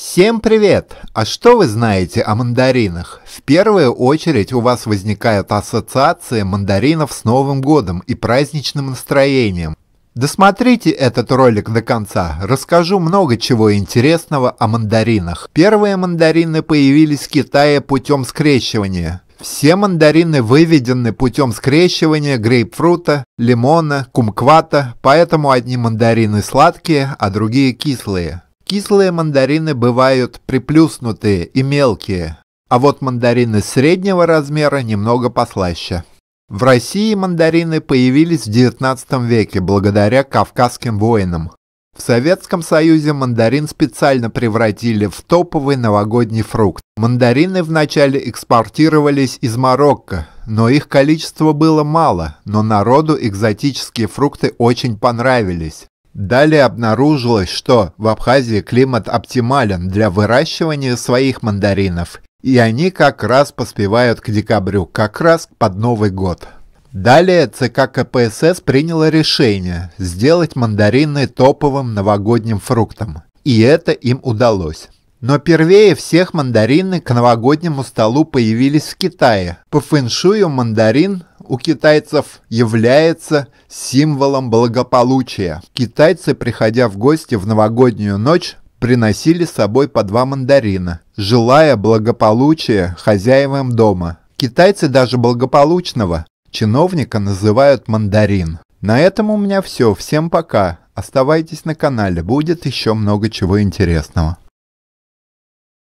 Всем привет! А что вы знаете о мандаринах? В первую очередь у вас возникает ассоциация мандаринов с Новым годом и праздничным настроением. Досмотрите этот ролик до конца, расскажу много чего интересного о мандаринах. Первые мандарины появились в Китае путем скрещивания. Все мандарины выведены путем скрещивания грейпфрута, лимона, кумквата, поэтому одни мандарины сладкие, а другие кислые. Кислые мандарины бывают приплюснутые и мелкие, а вот мандарины среднего размера немного послаще. В России мандарины появились в 19 веке благодаря кавказским воинам. В Советском Союзе мандарин специально превратили в топовый новогодний фрукт. Мандарины вначале экспортировались из Марокко, но их количество было мало, но народу экзотические фрукты очень понравились. Далее обнаружилось, что в Абхазии климат оптимален для выращивания своих мандаринов, и они как раз поспевают к декабрю, как раз под Новый год. Далее ЦК КПСС приняло решение сделать мандарины топовым новогодним фруктом, и это им удалось. Но первее всех мандарины к новогоднему столу появились в Китае. По фэншую мандарин у китайцев является символом благополучия. Китайцы, приходя в гости в новогоднюю ночь, приносили с собой по два мандарина, желая благополучия хозяевам дома. Китайцы даже благополучного чиновника называют мандарин. На этом у меня все. Всем пока. Оставайтесь на канале, будет еще много чего интересного.